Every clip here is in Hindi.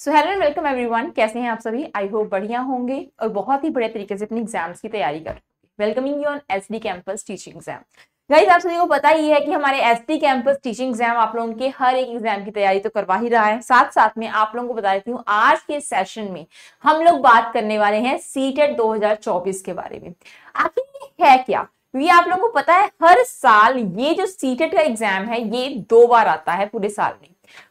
So hello and welcome everyone कैसे हैं आप सभी आई होप बढ़िया होंगे और बहुत ही बढ़िया तरीके से अपने एग्जाम्स की तैयारी कर welcoming you on S D campus teaching exam guys आप सभी को पता ही है कि हमारे एस कैंपस टीचिंग एग्जाम आप लोगों के हर एक एग्जाम की तैयारी तो करवा ही रहा है साथ साथ में आप लोगों को बता देती हूँ आज के सेशन में हम लोग बात करने वाले हैं सीटेट e चौबीस के बारे में आखिर है क्या ये आप लोगों को पता है हर साल ये जो सीटेट e का एग्जाम है ये दो बार आता है पूरे साल में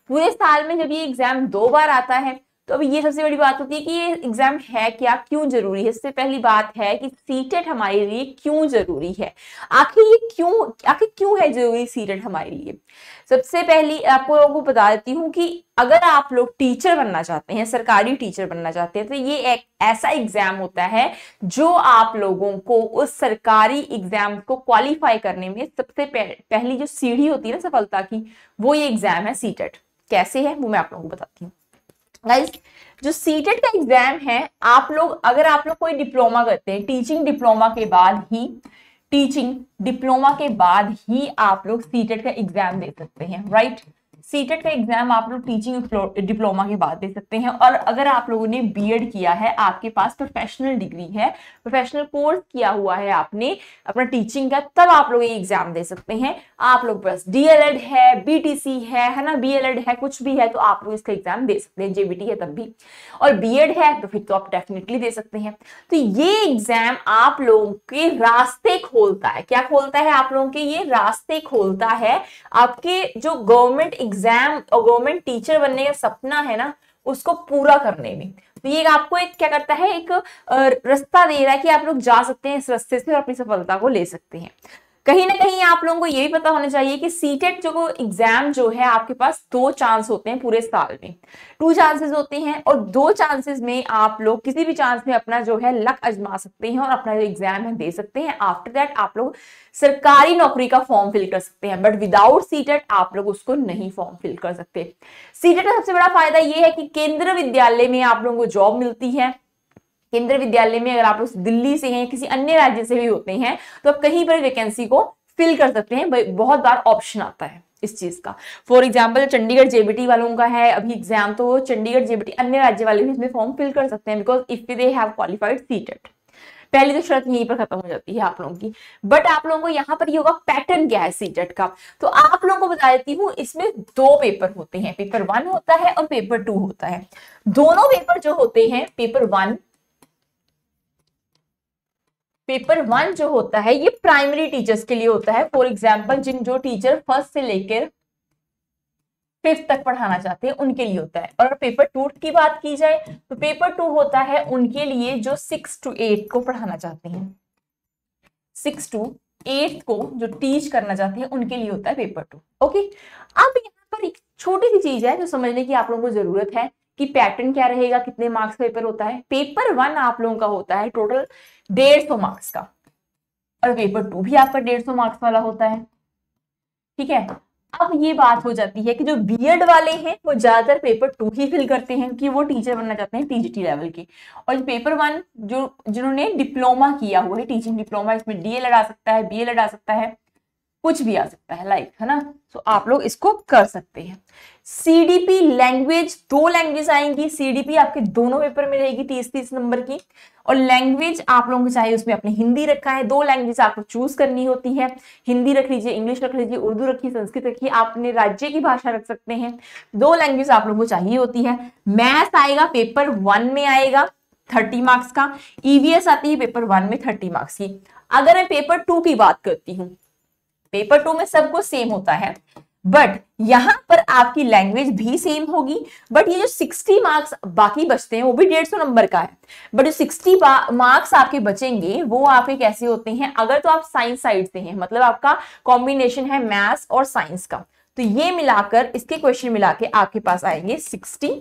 पूरे साल में जब ये एग्जाम दो बार आता है तो अब ये सबसे बड़ी बात होती है कि ये एग्जाम है क्या क्यों जरूरी है इससे पहली बात है कि सीटेट हमारे लिए क्यों जरूरी है आखिर ये क्यों आखिर क्यों है जरूरी सीटेट हमारे लिए सबसे पहली आपको लोगों को बता देती हूँ कि अगर आप लोग टीचर बनना चाहते हैं सरकारी टीचर बनना चाहते हैं तो ये एक ऐसा एग्जाम होता है जो आप लोगों को उस सरकारी एग्जाम को क्वालिफाई करने में सबसे पहली जो सीढ़ी होती है ना सफलता की वो ये एग्जाम है सीटेट कैसे है वो मैं आप लोगों को बताती हूँ गाइस जो सीटेट e का एग्जाम है आप लोग अगर आप लोग कोई डिप्लोमा करते हैं टीचिंग डिप्लोमा के बाद ही टीचिंग डिप्लोमा के बाद ही आप लोग सीटेट e का एग्जाम दे सकते हैं राइट right? सीटेट e का एग्जाम आप लोग टीचिंग डिप्लोमा के बाद दे सकते हैं और अगर आप लोगों ने बीएड किया है आपके पास प्रोफेशनल डिग्री है प्रोफेशनल कोर्स किया हुआ है आपने अपना टीचिंग का तब आप लोग ये एग्जाम दे सकते हैं आप लोग बस डीएलएड है बीटीसी है है ना बीएलएड है कुछ भी है तो आप लोग इसका एग्जाम दे सकते हैं जेबीटी है तब भी और बी है तो फिर तो आप डेफिनेटली दे सकते हैं तो ये एग्जाम आप लोगों के रास्ते खोलता है क्या खोलता है आप लोगों के ये रास्ते खोलता है आपके जो गवर्नमेंट एग्जाम एग्जाम और गवर्नमेंट टीचर बनने का सपना है ना उसको पूरा करने में तो ये आपको एक क्या करता है एक रास्ता दे रहा है कि आप लोग जा सकते हैं इस रास्ते से और अपनी सफलता को ले सकते हैं कहीं ना कहीं आप लोगों को ये भी पता होना चाहिए कि सीटेट e जो एग्जाम जो है आपके पास दो चांस होते हैं पूरे साल में टू चांसेस होते हैं और दो चांसेस में आप लोग किसी भी चांस में अपना जो है लक अजमा सकते हैं और अपना जो एग्जाम है दे सकते हैं आफ्टर दैट आप लोग सरकारी नौकरी का फॉर्म फिल कर सकते हैं बट विदाउट सीटेट आप लोग उसको नहीं फॉर्म फिल कर सकते सीटेट e का सबसे बड़ा फायदा यह है कि केंद्र विद्यालय में आप लोगों को जॉब मिलती है केंद्रीय विद्यालय में अगर आप लोग दिल्ली से हैं किसी अन्य राज्य से भी होते हैं तो आप कहीं पर वैकेंसी को फिल कर सकते हैं बहुत बार ऑप्शन आता है इस चीज का फॉर एग्जाम्पल चंडीगढ़ जेबीटी वालों का है अभी एग्जाम तो चंडीगढ़ जेबीटी अन्य राज्य वाले भी इसमें फॉर्म फिल कर सकते हैं because if they have qualified CTET पहली तो शर्त यहीं पर खत्म हो जाती है आप लोगों की बट आप लोगों को यहाँ पर ये होगा पैटर्न क्या है सीटेट का तो आप लोगों को बता देती हूँ इसमें दो पेपर होते हैं पेपर वन होता है और पेपर टू होता है दोनों पेपर जो होते हैं पेपर वन पेपर वन जो होता है ये प्राइमरी टीचर्स के लिए होता है फॉर एग्जाम्पल जिन जो टीचर फर्स्ट से लेकर फिफ्थ तक पढ़ाना चाहते हैं उनके लिए होता है और पेपर टू की बात की जाए तो पेपर टू होता है उनके लिए जो सिक्स टू एट को पढ़ाना चाहते हैं सिक्स टू एट को जो टीच करना चाहते हैं उनके लिए होता है पेपर टू ओके अब यहाँ पर एक छोटी सी चीज है जो समझने की आप लोगों को जरूरत है कि पैटर्न क्या रहेगा कितने मार्क्स का पेपर होता है पेपर वन आप लोगों का होता है टोटल डेढ़ सौ मार्क्स का और पेपर टू भी आपका डेढ़ सौ मार्क्स वाला होता है ठीक है अब ये बात हो जाती है कि जो एड वाले हैं वो ज्यादातर पेपर टू ही फिल करते हैं कि वो टीचर बनना चाहते हैं टीजीटी लेवल के और पेपर वन जो जिन्होंने डिप्लोमा किया हुआ है टीचिंग डिप्लोमा इसमें डीए लड़ा सकता है बीए लड़ा सकता है कुछ भी आ सकता है लाइक है ना तो आप लोग इसको कर सकते हैं सीडीपी लैंग्वेज दो लैंग्वेज आएंगी सीडीपी आपके दोनों पेपर में रहेगी तीस तीस नंबर की और लैंग्वेज आप लोगों को चाहिए उसमें आपने हिंदी रखा है दो लैंग्वेज आपको चूज करनी होती है हिंदी रख लीजिए इंग्लिश रख लीजिए उर्दू रखिए संस्कृत रखिए आप अपने राज्य की भाषा रख सकते हैं दो लैंग्वेज आप लोगों को चाहिए होती है मैथ आएगा पेपर वन में आएगा थर्टी मार्क्स का ईवीएस e आती है पेपर वन में थर्टी मार्क्स की अगर मैं पेपर टू की बात करती हूँ पेपर टू में सब कुछ सेम होता है बट यहां पर आपकी लैंग्वेज भी सेम होगी बट ये जो 60 मार्क्स बाकी बचते हैं वो भी 150 नंबर का है बट जो 60 मार्क्स आपके बचेंगे वो आपके कैसे होते हैं अगर तो आप साइंस साइड से हैं मतलब आपका कॉम्बिनेशन है मैथ्स और साइंस का तो ये मिलाकर इसके क्वेश्चन मिला के आपके पास आएंगे सिक्सटी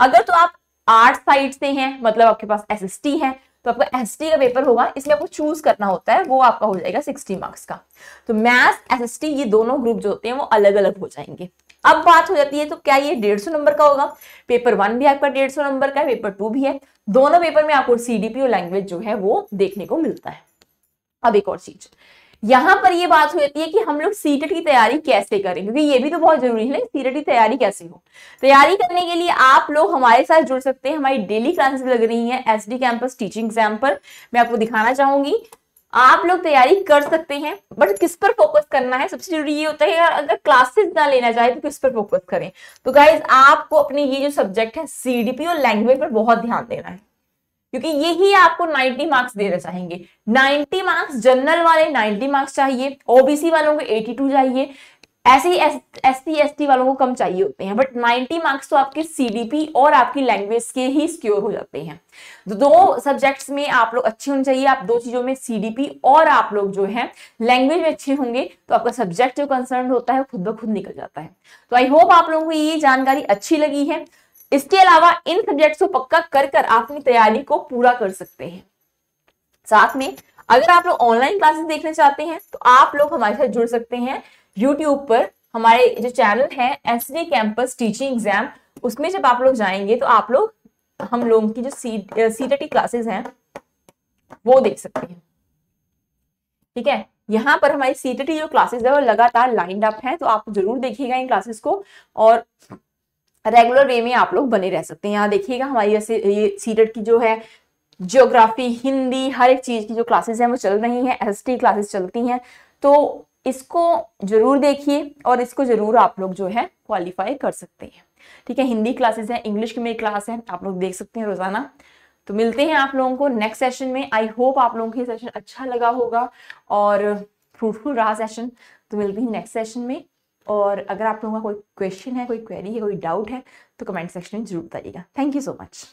अगर तो आप आर्ट साइड से हैं मतलब आपके पास एस है तो आपका एस का पेपर होगा इसमें आपको चूज करना होता है वो आपका हो जाएगा सिक्सटी मार्क्स का तो मैथ एस एस ये दोनों ग्रुप जो होते हैं वो अलग अलग हो जाएंगे अब बात हो जाती है तो क्या ये डेढ़ सौ नंबर का होगा पेपर वन भी आपका डेढ़ सौ नंबर का है पेपर टू भी है दोनों पेपर में आपको सीडीपी और लैंग्वेज जो है वो देखने को मिलता है अब एक और चीज यहां पर ये बात हो जाती है कि हम लोग सीटेट की तैयारी कैसे करें क्योंकि ये भी तो बहुत जरूरी है ना सीटेट की तैयारी कैसे हो तैयारी करने के लिए आप लोग हमारे साथ जुड़ सकते हैं हमारी डेली क्लासेस लग रही है एस कैंपस टीचिंग एग्जाम पर मैं आपको दिखाना चाहूंगी आप लोग तैयारी कर सकते हैं बट किस पर फोकस करना है सबसे जरूरी ये होता है अगर क्लासेस ना लेना चाहे तो किस पर फोकस करें तो गाइज आपको अपने ये जो सब्जेक्ट है सीडीपी और लैंग्वेज पर बहुत ध्यान देना है क्योंकि यही आपको 90 मार्क्स देना चाहेंगे 90 मार्क्स जनरल वाले 90 मार्क्स चाहिए ओबीसी वालों को 82 चाहिए ऐसे ही एस सी टी वालों को कम चाहिए होते हैं बट 90 मार्क्स तो आपके सीडीपी और आपकी लैंग्वेज के ही स्क्योर हो जाते हैं तो दो सब्जेक्ट्स में आप लोग अच्छे होने चाहिए आप दो चीजों में सीडीपी और आप लोग जो है लैंग्वेज में अच्छे होंगे तो आपका सब्जेक्ट जो कंसर्न होता है खुद ब खुद निकल जाता है तो आई होप आप लोगों को ये जानकारी अच्छी लगी है इसके अलावा इन सब्जेक्ट्स को पक्का कर कर आप अपनी तैयारी को पूरा कर सकते हैं साथ में अगर आप लोग ऑनलाइन क्लासेस देखना चाहते हैं तो आप लोग हमारे साथ जुड़ सकते हैं यूट्यूब पर हमारे जो चैनल है S D campus teaching exam उसमें जब आप लोग जाएंगे तो आप लोग हम लोगों की जो सी टी क्लासेस हैं वो देख सकते हैं ठीक है यहाँ पर हमारी सी टी जो क्लासेस है वो लगातार लाइंड अप है तो आप जरूर देखिएगा इन क्लासेस को और रेगुलर वे में आप लोग बने रह सकते हैं यहाँ देखिएगा हमारी ये सीटेट की जो है ज्योग्राफी हिंदी हर एक चीज की जो क्लासेस हैं वो चल रही हैं एस क्लासेस चलती हैं तो इसको जरूर देखिए और इसको जरूर आप लोग जो है क्वालिफाई कर सकते हैं ठीक है हिंदी क्लासेस हैं इंग्लिश की मेरी क्लास है आप लोग देख सकते हैं रोजाना तो मिलते हैं आप लोगों को नेक्स्ट सेशन में आई होप आप लोगों को ये सेशन अच्छा लगा होगा और फ्रूटफुल रहा सेशन तो मिलते हैं नेक्स्ट सेशन में और अगर आप लोगों का कोई क्वेश्चन है कोई क्वेरी है कोई डाउट है तो कमेंट सेक्शन में जरूर बताइएगा थैंक यू सो मच